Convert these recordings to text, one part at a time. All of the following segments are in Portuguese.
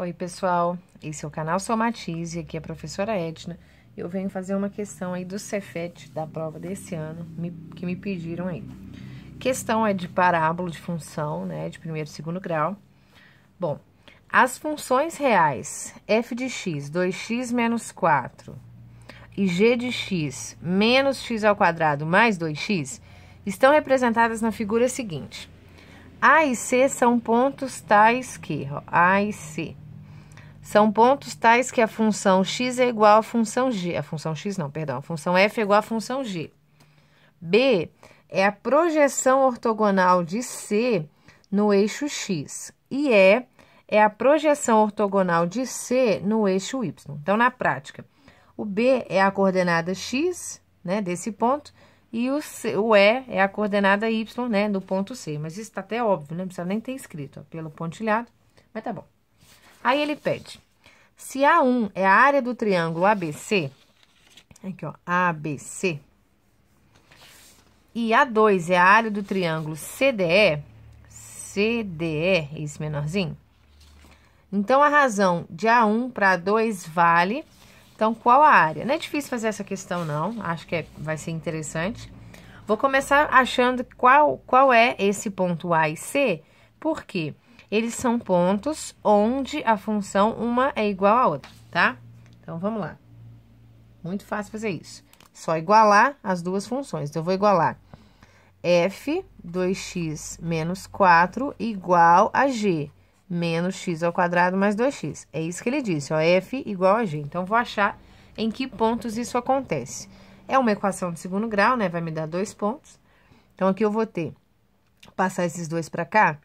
Oi, pessoal. Esse é o canal Somatize, aqui é a professora Edna. Eu venho fazer uma questão aí do Cefet, da prova desse ano, que me pediram aí. Questão é de parábola de função, né, de primeiro e segundo grau. Bom, as funções reais f de x, 2x menos 4, e g de x, menos x ao quadrado mais 2x, estão representadas na figura seguinte. A e C são pontos tais que, ó, A e C são pontos tais que a função x é igual à função g. A função x não, perdão, a função f é igual à função g. B é a projeção ortogonal de C no eixo x. E E é a projeção ortogonal de C no eixo y. Então, na prática, o B é a coordenada x, né, desse ponto, e o, C, o E é a coordenada y, né, do ponto C. Mas isso está até óbvio, né? não precisa nem ter escrito ó, pelo pontilhado, mas tá bom. Aí ele pede: se A1 é a área do triângulo ABC, aqui ó, ABC, e A2 é a área do triângulo CDE, CDE, esse é menorzinho. Então, a razão de A1 para A2 vale. Então, qual a área? Não é difícil fazer essa questão, não. Acho que é, vai ser interessante. Vou começar achando qual, qual é esse ponto A e C. Por quê? Porque eles são pontos onde a função uma é igual à outra, tá? Então, vamos lá. Muito fácil fazer isso. Só igualar as duas funções. Então, eu vou igualar f, 2x menos 4, igual a g, menos x ao quadrado mais 2x. É isso que ele disse, ó, f igual a g. Então, vou achar em que pontos isso acontece. É uma equação de segundo grau, né? Vai me dar dois pontos. Então, aqui eu vou ter, passar esses dois para cá,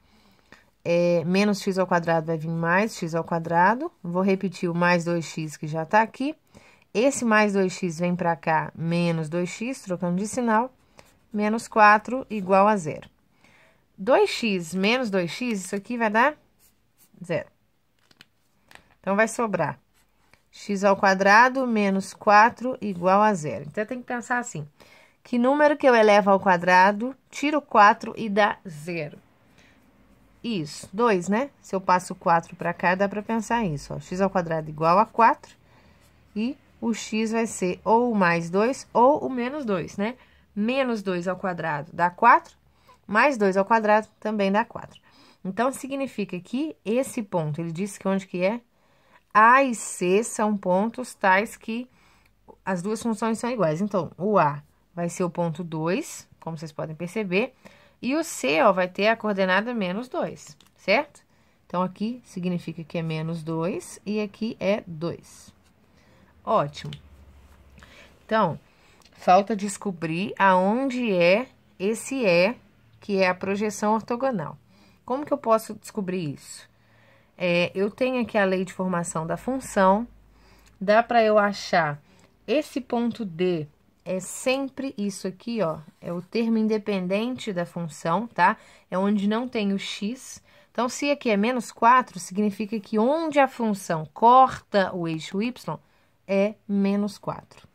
é, menos x ao quadrado vai vir mais x ao quadrado. Vou repetir o mais 2x que já está aqui. Esse mais 2x vem para cá, menos 2x, trocando de sinal, menos 4 igual a zero. 2x menos 2x, isso aqui vai dar zero. Então, vai sobrar x ao quadrado menos 4 igual a zero. Então, tem que pensar assim, que número que eu elevo ao quadrado, tiro 4 e dá zero. Isso, 2, né? Se eu passo 4 para cá, dá para pensar isso, ó. x ao quadrado igual a 4. E o x vai ser ou o mais 2 ou o menos 2, né? Menos 2 ao quadrado dá 4, mais 2 ao quadrado também dá 4. Então, significa que esse ponto, ele disse que onde que é? A e C são pontos tais que as duas funções são iguais. Então, o A vai ser o ponto 2, como vocês podem perceber. E o C ó, vai ter a coordenada menos 2, certo? Então, aqui significa que é menos 2 e aqui é 2. Ótimo. Então, falta descobrir aonde é esse E, que é a projeção ortogonal. Como que eu posso descobrir isso? É, eu tenho aqui a lei de formação da função, dá para eu achar esse ponto D é sempre isso aqui, ó, é o termo independente da função, tá? É onde não tem o x. Então, se aqui é menos 4, significa que onde a função corta o eixo y é menos 4,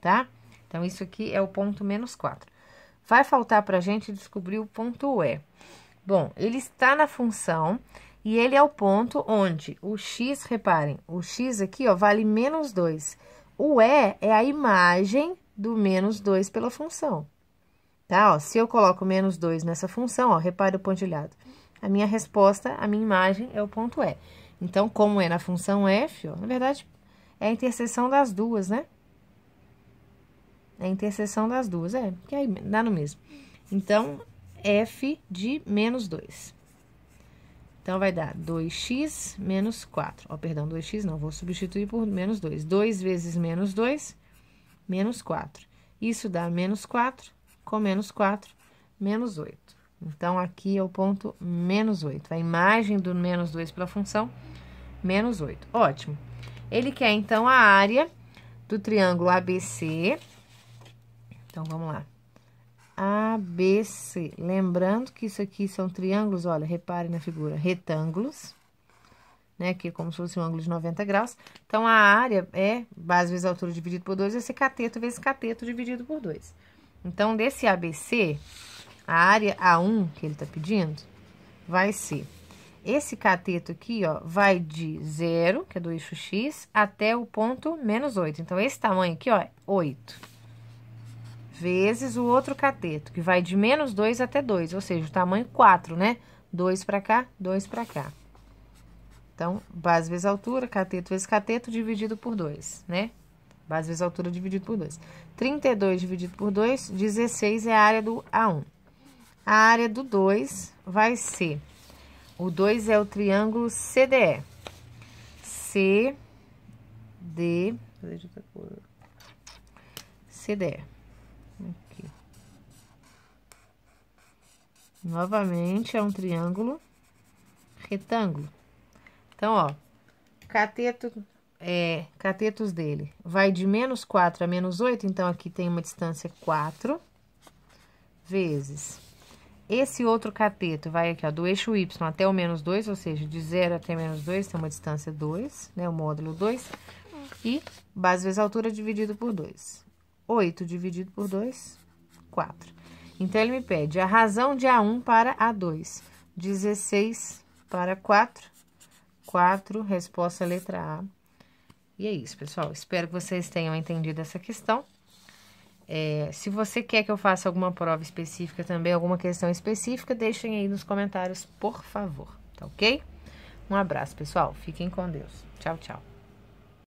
tá? Então, isso aqui é o ponto menos 4. Vai faltar para a gente descobrir o ponto E. Bom, ele está na função e ele é o ponto onde o x, reparem, o x aqui, ó, vale menos 2. O E é a imagem do menos 2 pela função. Tá? Ó, se eu coloco menos 2 nessa função, ó, repare o pontilhado. A minha resposta, a minha imagem é o ponto E. Então, como é na função f, ó, na verdade, é a interseção das duas, né? É a interseção das duas, é, que aí dá no mesmo. Então, f de menos 2. Então, vai dar 2x menos 4. Ó, perdão, 2x não, vou substituir por menos 2. 2 vezes menos 2, menos 4. Isso dá menos 4, com menos 4, menos 8. Então, aqui é o ponto menos 8. A imagem do menos 2 pela função, menos 8. Ótimo. Ele quer, então, a área do triângulo ABC. Então, vamos lá. ABC. Lembrando que isso aqui são triângulos, olha, repare na figura, retângulos, né? Aqui é como se fosse um ângulo de 90 graus. Então, a área é base vezes altura dividido por 2, esse cateto vezes cateto dividido por 2. Então, desse ABC, a área A1 que ele tá pedindo vai ser... Esse cateto aqui, ó, vai de zero, que é do eixo X, até o ponto menos 8. Então, esse tamanho aqui, ó, é 8 vezes o outro cateto, que vai de menos 2 até 2, ou seja, o tamanho 4, né? 2 para cá, 2 para cá. Então, base vezes altura, cateto vezes cateto, dividido por 2, né? Base vezes altura dividido por 2. 32 dividido por 2, 16 é a área do A1. A área do 2 vai ser... O 2 é o triângulo CDE. C, D... CDE. Aqui. Novamente é um triângulo retângulo. Então, ó, cateto, é, catetos dele vai de menos 4 a menos 8, então aqui tem uma distância 4 vezes. Esse outro cateto vai aqui, ó, do eixo Y até o menos 2, ou seja, de 0 até menos 2 tem uma distância 2, né, o módulo 2, e base vezes altura dividido por 2. 8 dividido por 2, 4. Então, ele me pede a razão de A1 para A2. 16 para 4, 4, resposta letra A. E é isso, pessoal. Espero que vocês tenham entendido essa questão. É, se você quer que eu faça alguma prova específica também, alguma questão específica, deixem aí nos comentários, por favor, tá ok? Um abraço, pessoal. Fiquem com Deus. Tchau, tchau.